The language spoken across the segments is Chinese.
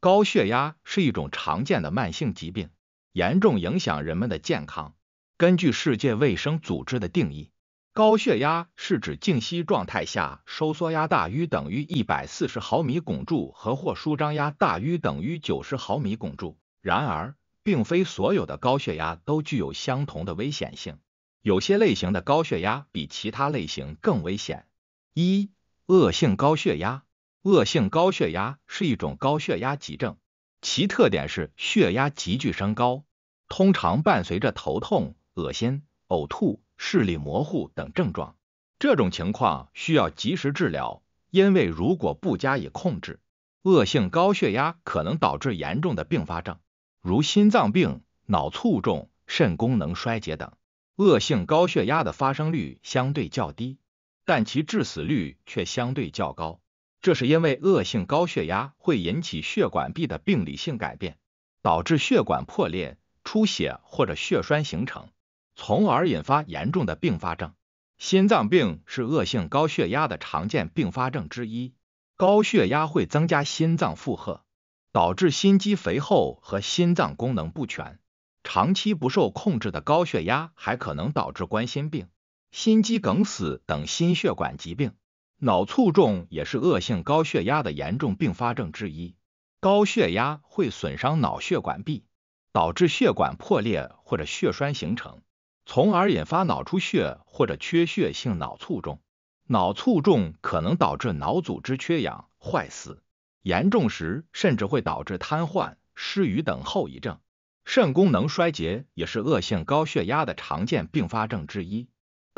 高血压是一种常见的慢性疾病，严重影响人们的健康。根据世界卫生组织的定义，高血压是指静息状态下收缩压大于等于一百四十毫米汞柱和或舒张压大于等于九十毫米汞柱。然而，并非所有的高血压都具有相同的危险性，有些类型的高血压比其他类型更危险。一、恶性高血压。恶性高血压是一种高血压急症，其特点是血压急剧升高，通常伴随着头痛、恶心、呕吐、视力模糊等症状。这种情况需要及时治疗，因为如果不加以控制，恶性高血压可能导致严重的并发症，如心脏病、脑卒中、肾功能衰竭等。恶性高血压的发生率相对较低，但其致死率却相对较高。这是因为恶性高血压会引起血管壁的病理性改变，导致血管破裂、出血或者血栓形成，从而引发严重的并发症。心脏病是恶性高血压的常见并发症之一。高血压会增加心脏负荷，导致心肌肥厚和心脏功能不全。长期不受控制的高血压还可能导致冠心病、心肌梗死等心血管疾病。脑卒中也是恶性高血压的严重并发症之一。高血压会损伤脑血管壁，导致血管破裂或者血栓形成，从而引发脑出血或者缺血性脑卒中。脑卒中可能导致脑组织缺氧坏死，严重时甚至会导致瘫痪、失语等后遗症。肾功能衰竭也是恶性高血压的常见并发症之一。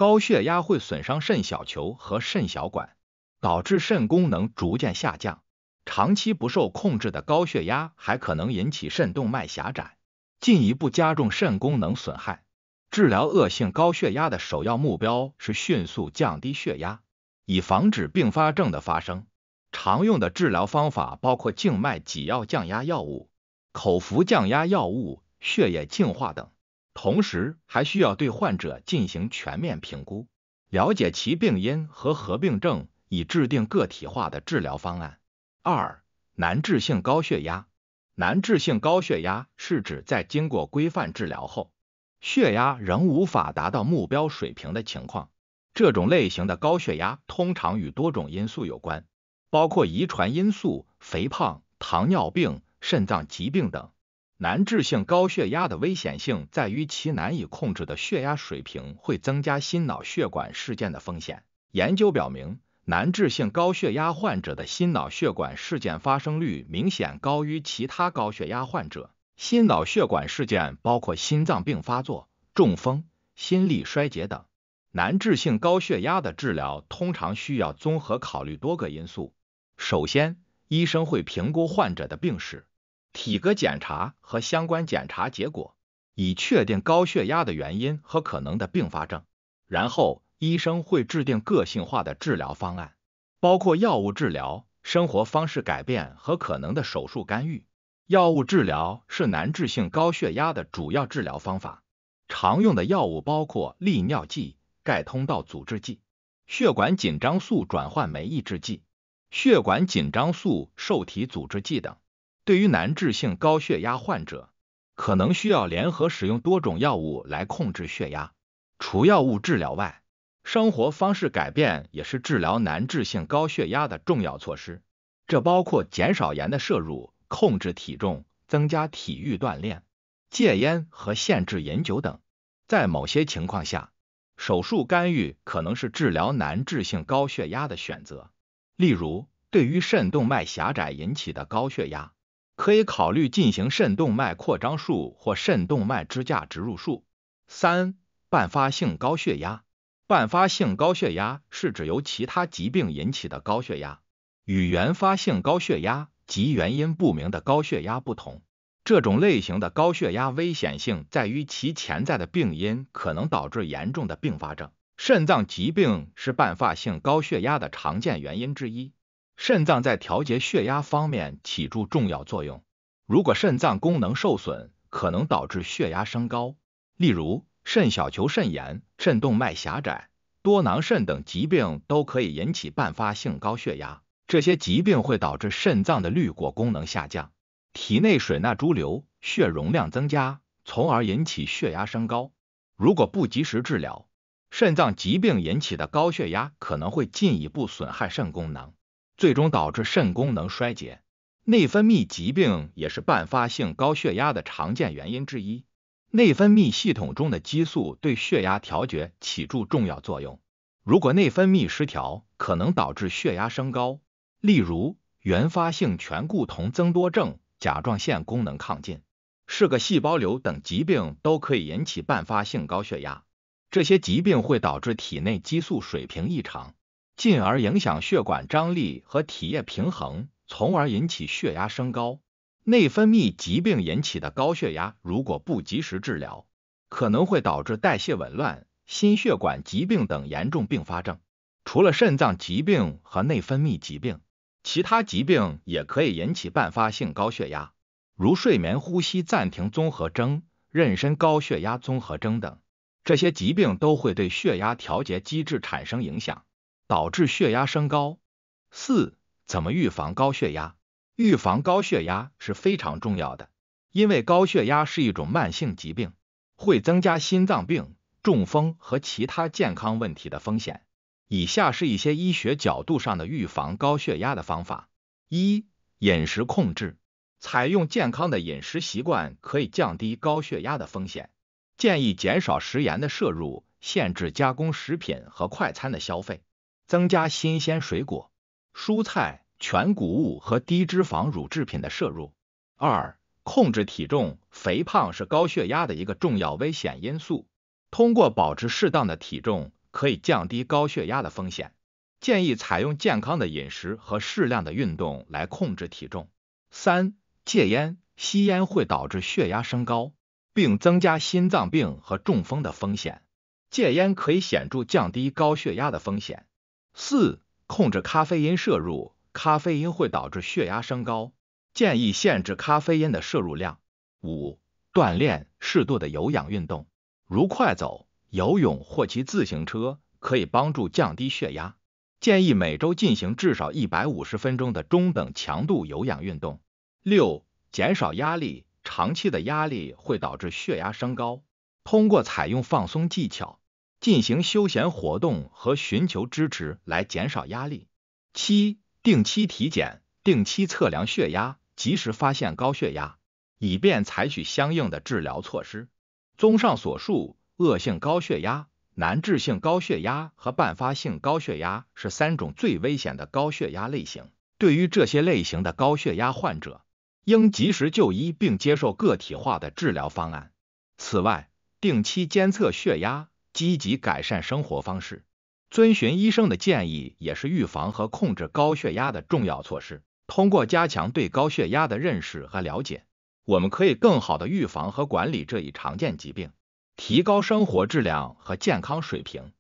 高血压会损伤肾小球和肾小管，导致肾功能逐渐下降。长期不受控制的高血压还可能引起肾动脉狭窄，进一步加重肾功能损害。治疗恶性高血压的首要目标是迅速降低血压，以防止并发症的发生。常用的治疗方法包括静脉给药降压药物、口服降压药物、血液净化等。同时还需要对患者进行全面评估，了解其病因和合并症，以制定个体化的治疗方案。二、难治性高血压，难治性高血压是指在经过规范治疗后，血压仍无法达到目标水平的情况。这种类型的高血压通常与多种因素有关，包括遗传因素、肥胖、糖尿病、肾脏疾病等。难治性高血压的危险性在于其难以控制的血压水平会增加心脑血管事件的风险。研究表明，难治性高血压患者的心脑血管事件发生率明显高于其他高血压患者。心脑血管事件包括心脏病发作、中风、心力衰竭等。难治性高血压的治疗通常需要综合考虑多个因素。首先，医生会评估患者的病史。体格检查和相关检查结果，以确定高血压的原因和可能的并发症。然后，医生会制定个性化的治疗方案，包括药物治疗、生活方式改变和可能的手术干预。药物治疗是难治性高血压的主要治疗方法，常用的药物包括利尿剂、钙通道阻滞剂、血管紧张素转换酶抑制剂、血管紧张素受体阻滞剂等。对于难治性高血压患者，可能需要联合使用多种药物来控制血压。除药物治疗外，生活方式改变也是治疗难治性高血压的重要措施。这包括减少盐的摄入、控制体重、增加体育锻炼、戒烟和限制饮酒等。在某些情况下，手术干预可能是治疗难治性高血压的选择，例如对于肾动脉狭窄引起的高血压。可以考虑进行肾动脉扩张术或肾动脉支架植入术。三、伴发性高血压。伴发性高血压是指由其他疾病引起的高血压，与原发性高血压及原因不明的高血压不同。这种类型的高血压危险性在于其潜在的病因可能导致严重的并发症。肾脏疾病是伴发性高血压的常见原因之一。肾脏在调节血压方面起着重要作用。如果肾脏功能受损，可能导致血压升高。例如，肾小球肾炎、肾动脉狭窄、多囊肾等疾病都可以引起伴发性高血压。这些疾病会导致肾脏的滤过功能下降，体内水钠潴留，血容量增加，从而引起血压升高。如果不及时治疗，肾脏疾病引起的高血压可能会进一步损害肾功能。最终导致肾功能衰竭。内分泌疾病也是伴发性高血压的常见原因之一。内分泌系统中的激素对血压调节起着重要作用。如果内分泌失调，可能导致血压升高。例如，原发性醛固酮增多症、甲状腺功能亢进、是个细胞瘤等疾病都可以引起伴发性高血压。这些疾病会导致体内激素水平异常。进而影响血管张力和体液平衡，从而引起血压升高。内分泌疾病引起的高血压，如果不及时治疗，可能会导致代谢紊乱、心血管疾病等严重并发症。除了肾脏疾病和内分泌疾病，其他疾病也可以引起伴发性高血压，如睡眠呼吸暂停综合征、妊娠高血压综合征等。这些疾病都会对血压调节机制产生影响。导致血压升高。四、怎么预防高血压？预防高血压是非常重要的，因为高血压是一种慢性疾病，会增加心脏病、中风和其他健康问题的风险。以下是一些医学角度上的预防高血压的方法：一、饮食控制。采用健康的饮食习惯可以降低高血压的风险。建议减少食盐的摄入，限制加工食品和快餐的消费。增加新鲜水果、蔬菜、全谷物和低脂肪乳制品的摄入。二、控制体重，肥胖是高血压的一个重要危险因素。通过保持适当的体重，可以降低高血压的风险。建议采用健康的饮食和适量的运动来控制体重。三、戒烟，吸烟会导致血压升高，并增加心脏病和中风的风险。戒烟可以显著降低高血压的风险。四、控制咖啡因摄入，咖啡因会导致血压升高，建议限制咖啡因的摄入量。五、锻炼适度的有氧运动，如快走、游泳或骑自行车，可以帮助降低血压，建议每周进行至少一百五十分钟的中等强度有氧运动。六、减少压力，长期的压力会导致血压升高，通过采用放松技巧。进行休闲活动和寻求支持来减少压力。七、定期体检，定期测量血压，及时发现高血压，以便采取相应的治疗措施。综上所述，恶性高血压、难治性高血压和伴发性高血压是三种最危险的高血压类型。对于这些类型的高血压患者，应及时就医并接受个体化的治疗方案。此外，定期监测血压。积极改善生活方式，遵循医生的建议，也是预防和控制高血压的重要措施。通过加强对高血压的认识和了解，我们可以更好的预防和管理这一常见疾病，提高生活质量和健康水平。